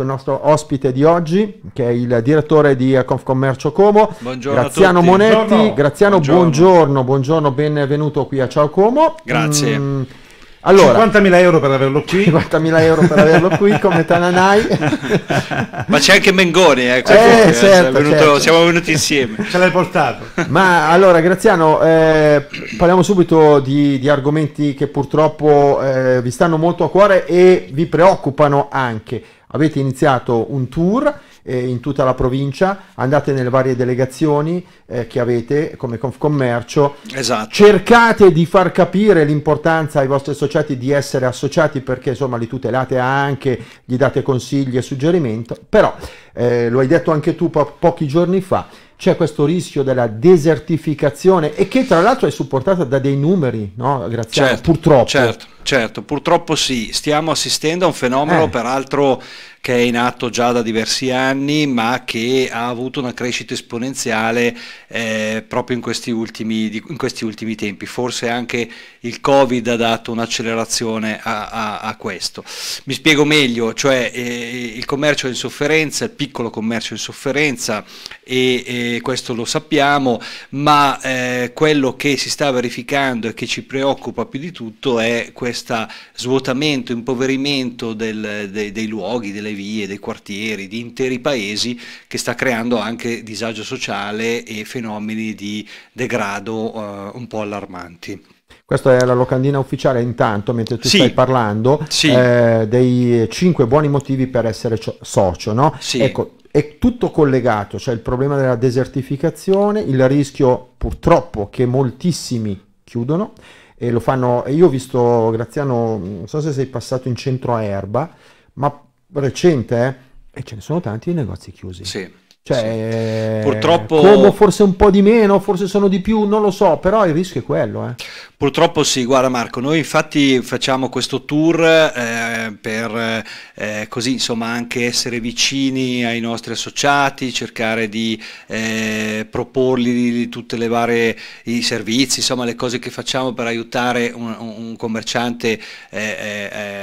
il nostro ospite di oggi, che è il direttore di Confcommercio Como, buongiorno Graziano Monetti. Buongiorno. Graziano, buongiorno. buongiorno. buongiorno, benvenuto qui a Ciao Como. Grazie. Mm, allora, 50.000 euro per averlo qui. 50.000 euro per averlo qui come Tananai. Ma c'è anche Mengoni, eh, eh, eh certo, certo. siamo venuti insieme. Ce l'hai portato. Ma allora, Graziano, eh, parliamo subito di, di, argomenti che purtroppo eh, vi stanno molto a cuore e vi preoccupano anche avete iniziato un tour eh, in tutta la provincia, andate nelle varie delegazioni eh, che avete come Confcommercio, esatto. cercate di far capire l'importanza ai vostri associati di essere associati perché insomma li tutelate anche, gli date consigli e suggerimenti, però eh, lo hai detto anche tu po pochi giorni fa, c'è questo rischio della desertificazione e che tra l'altro è supportata da dei numeri, no? Grazie, certo, purtroppo. Certo. Certo, purtroppo sì, stiamo assistendo a un fenomeno eh. peraltro che è in atto già da diversi anni, ma che ha avuto una crescita esponenziale eh, proprio in questi, ultimi, in questi, ultimi, tempi. Forse anche il Covid ha dato un'accelerazione a, a, a questo. Mi spiego meglio, cioè eh, il commercio è in sofferenza, il piccolo commercio è in sofferenza, e, e questo lo sappiamo, ma eh, quello che si sta verificando e che ci preoccupa più di tutto è questo questo svuotamento, impoverimento del, dei, dei luoghi, delle vie, dei quartieri, di interi paesi che sta creando anche disagio sociale e fenomeni di degrado eh, un po' allarmanti. Questa è la locandina ufficiale intanto, mentre tu sì, stai parlando, sì. eh, dei cinque buoni motivi per essere socio, no? Sì. Ecco, è tutto collegato, cioè il problema della desertificazione, il rischio purtroppo che moltissimi chiudono, e lo fanno, io ho visto Graziano, non so se sei passato in centro a Erba, ma recente, eh, e ce ne sono tanti di negozi chiusi. Sì. Cioè, sì. Eh, purtroppo. Como forse un po' di meno, forse sono di più, non lo so, però il rischio è quello. Eh. Purtroppo sì, guarda Marco, noi infatti facciamo questo tour eh, per eh, così insomma anche essere vicini ai nostri associati, cercare di eh, proporgli tutte le varie i servizi, insomma le cose che facciamo per aiutare un, un commerciante eh,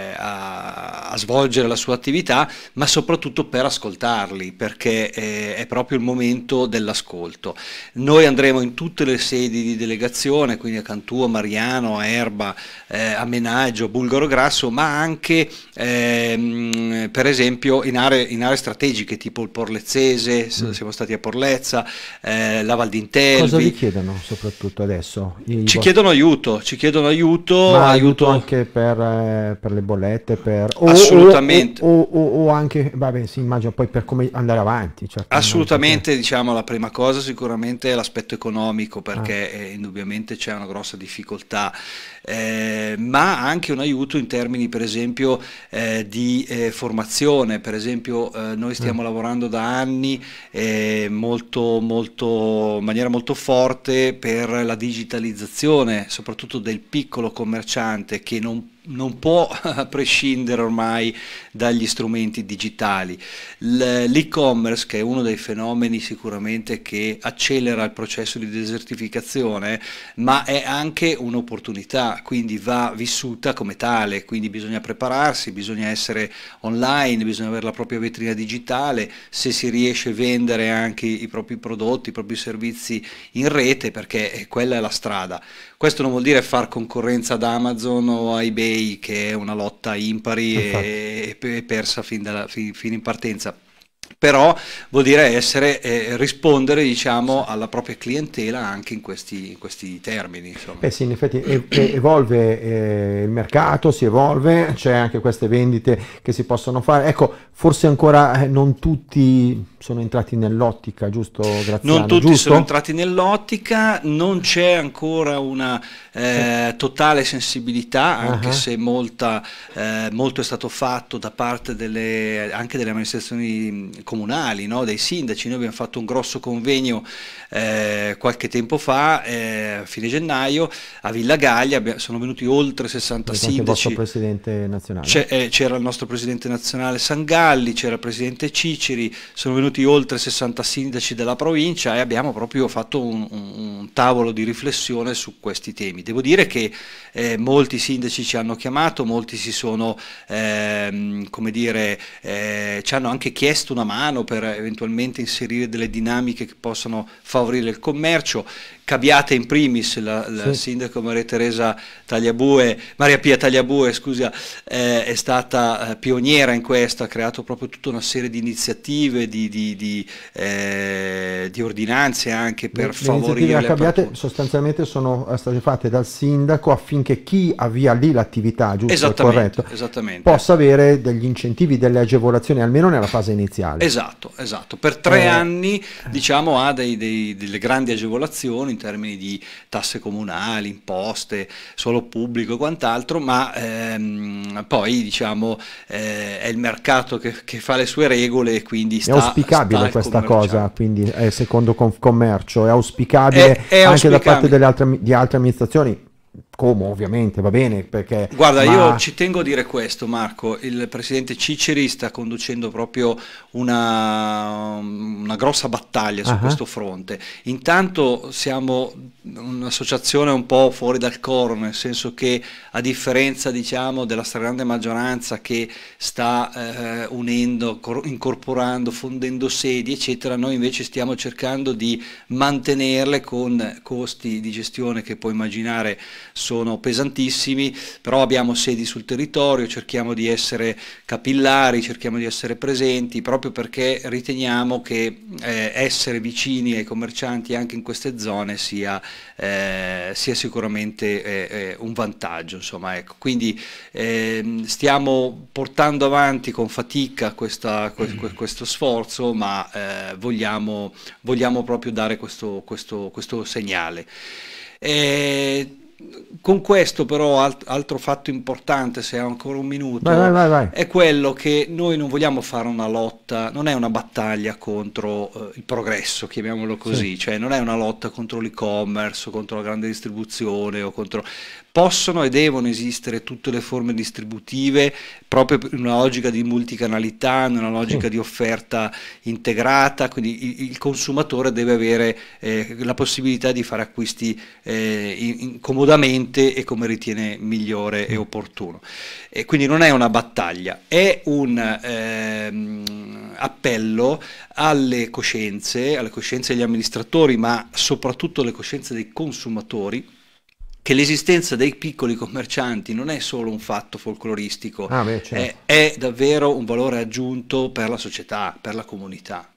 svolgere la sua attività, ma soprattutto per ascoltarli, perché eh, è proprio il momento dell'ascolto. Noi andremo in tutte le sedi di delegazione, quindi a Cantù, a Mariano, a Erba, eh, a Menaggio, a Bulgaro Grasso, ma anche ehm, per esempio in aree, in aree, strategiche tipo il Porlezzese, mm. siamo stati a Porlezza, eh, la Val d'Intelvi. Cosa vi chiedono soprattutto adesso? I ci chiedono aiuto, ci chiedono aiuto. Ma aiuto, aiuto anche per, eh, per, le bollette, per... o, assolutamente. O, o, o, anche, vabbè, si immagina poi per come andare avanti. Certo, assolutamente, diciamo, la prima cosa sicuramente è l'aspetto economico, perché ah. eh, indubbiamente c'è una grossa difficoltà, eh, ma anche un aiuto in termini, per esempio, eh, di eh, formazione. Per esempio, eh, noi stiamo ah. lavorando da anni eh, molto, molto, in maniera molto forte per la digitalizzazione, soprattutto del piccolo commerciante che non può non può prescindere ormai dagli strumenti digitali. L'e-commerce, che è uno dei fenomeni sicuramente che accelera il processo di desertificazione, ma è anche un'opportunità, quindi va vissuta come tale, quindi bisogna prepararsi, bisogna essere online, bisogna avere la propria vetrina digitale, se si riesce a vendere anche i propri prodotti, i propri servizi in rete, perché quella è la strada. Questo non vuol dire far concorrenza ad Amazon o a eBay, play che è una lotta impari e, e, persa fin, dalla, fin, fin in partenza però vuol dire essere, eh, rispondere diciamo, alla propria clientela anche in questi, in questi termini. Beh sì, in effetti evolve eh, il mercato, si evolve, c'è anche queste vendite che si possono fare. Ecco, forse ancora eh, non tutti sono entrati nell'ottica, giusto Graziano? Non tutti giusto? sono entrati nell'ottica, non c'è ancora una eh, totale sensibilità, anche uh -huh. se molta, eh, molto è stato fatto da parte delle, anche delle amministrazioni comunali, no? dai sindaci. Noi abbiamo fatto un grosso convegno eh, qualche tempo fa, eh, a fine gennaio, a Villa Gaglia, sono venuti oltre 60 sindaci. C'era il vostro presidente nazionale. Eh, c'era eh, il nostro presidente nazionale Sangalli, c'era il presidente Ciceri, sono venuti oltre 60 sindaci della provincia e abbiamo proprio fatto un, un, un tavolo di riflessione su questi temi. Devo dire che eh, molti sindaci ci hanno chiamato, molti si sono, ehm, come dire, eh, ci hanno anche chiesto una una mano per eventualmente inserire delle dinamiche che possano favorire il commercio Cabiate in primis, la, la sì. sindaco Maria Teresa Tagliabue, Maria Pia Tagliabue scusa, eh, è stata eh, pioniera in questo, ha creato proprio tutta una serie di iniziative, di, di, di, eh, di ordinanze anche per le, favorire... Le Cabiate sostanzialmente sono eh, state fatte dal sindaco affinché chi avvia lì l'attività, giusto? Esattamente, corretto, esattamente. possa avere degli incentivi, delle agevolazioni, almeno nella fase iniziale. Esatto, esatto. Per tre eh. anni diciamo, ha dei, dei, delle grandi agevolazioni termini di tasse comunali, imposte, solo pubblico e quant'altro, ma ehm, poi diciamo eh, è il mercato che, che, fa le sue regole e quindi sta, È auspicabile questa cosa, quindi eh, secondo commercio, è auspicabile è, è anche da parte altre, di altre amministrazioni, Como ovviamente, va bene perché... Guarda, ma... io ci tengo a dire questo Marco, il presidente Ciceri sta conducendo proprio una, una grossa battaglia su uh -huh. questo fronte. Intanto siamo un'associazione un po' fuori dal coro, nel senso che a differenza diciamo, della stragrande maggioranza che sta eh, unendo, incorporando, fondendo sedi, eccetera, noi invece stiamo cercando di mantenerle con costi di gestione che puoi immaginare sono pesantissimi, però abbiamo sedi sul territorio, cerchiamo di essere capillari, cerchiamo di essere presenti, proprio perché riteniamo che eh, essere vicini ai commercianti anche in queste zone sia, eh, sia sicuramente eh, eh un vantaggio. Insomma, ecco. Quindi ehm, stiamo portando avanti con fatica questa, mm. questo sforzo, ma eh, vogliamo, vogliamo, proprio dare questo, questo, questo segnale. E eh, con questo però alt altro fatto importante, se ho ancora un minuto, vai, vai, vai, è quello che noi non vogliamo fare una lotta, non è una battaglia contro eh, il progresso, chiamiamolo così, sì. cioè non è una lotta contro l'e-commerce o contro la grande distribuzione o contro... Possono e devono esistere tutte le forme distributive proprio in una logica di multicanalità, in una logica sì. di offerta integrata, quindi il, il consumatore deve avere eh, la possibilità di fare acquisti eh, in, in comodamente comodamente e come ritiene migliore e mm. opportuno. E quindi non è una battaglia, è un ehm, appello alle coscienze, alle coscienze degli amministratori, ma soprattutto alle coscienze dei consumatori che l'esistenza dei piccoli commercianti non è solo un fatto folcloristico, ah, beh, certo. è, è davvero un valore aggiunto per la società, per la comunità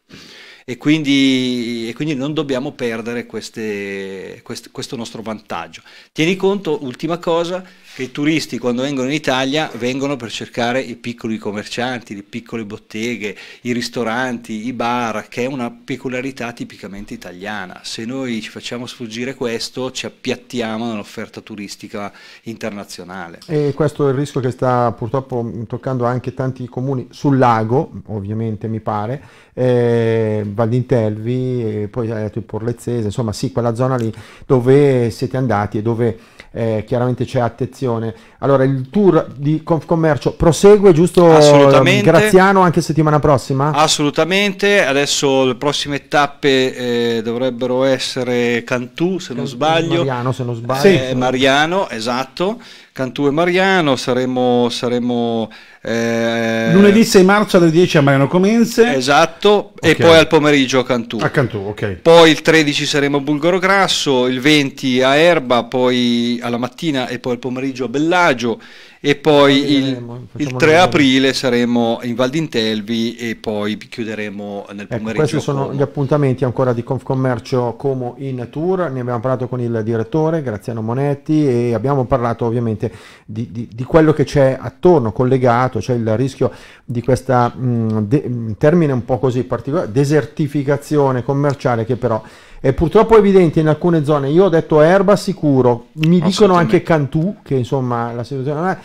e quindi, e quindi non dobbiamo perdere queste, quest, questo nostro vantaggio. Tieni conto, ultima cosa, che i turisti quando vengono in Italia vengono per cercare i piccoli commercianti, le piccole botteghe, i ristoranti, i bar, che è una peculiarità tipicamente italiana. Se noi ci facciamo sfuggire questo ci appiattiamo nell'offerta turistica internazionale. E questo è il rischio che sta purtroppo toccando anche tanti comuni sul lago, ovviamente mi pare, eh, Valdintelvi, poi hai detto il Porlezzese, insomma sì, quella zona lì dove siete andati e dove eh, chiaramente c'è attenzione informazione. Allora, il tour di Confcommercio prosegue, giusto? Eh, Assolutamente. Graziano, anche settimana prossima? Assolutamente. Adesso le prossime tappe eh, dovrebbero essere Cantù, se Cantù, non sbaglio. Mariano, se non sbaglio. Eh, sì. Mariano, esatto. Cantù e Mariano, saremo... saremo eh... Lunedì 6 marzo alle 10 a Mariano Comense. Esatto, okay. e poi al pomeriggio a Cantù. A Cantù, ok. Poi il 13 saremo a Bulgaro Grasso, il 20 a Erba, poi alla mattina e poi al pomeriggio pomeriggio a Bellagio e poi il, il, 3 aprile saremo in Val d'Intelvi e poi chiuderemo nel ecco, pomeriggio. questi sono gli appuntamenti ancora di Confcommercio Como in Tour, ne abbiamo parlato con il direttore Graziano Monetti e abbiamo parlato ovviamente di, di, di quello che c'è attorno, collegato, cioè il rischio di questa mh, mm, de, mm, termine un po' così particolare, desertificazione commerciale che però è purtroppo evidente in alcune zone. Io ho detto erba sicuro, mi dicono anche Cantù che insomma la situazione non è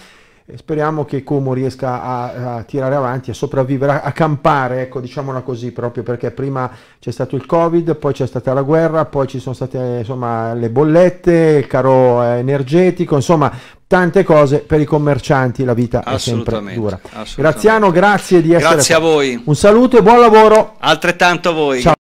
speriamo che Como riesca a, a, tirare avanti, a sopravvivere, a, a campare, ecco, diciamola così, proprio perché prima c'è stato il Covid, poi c'è stata la guerra, poi ci sono state insomma, le bollette, il caro eh, energetico, insomma tante cose per i commercianti, la vita è sempre dura. Graziano, grazie di essere qui. Grazie a voi. Un saluto e buon lavoro. Altrettanto a voi. Ciao.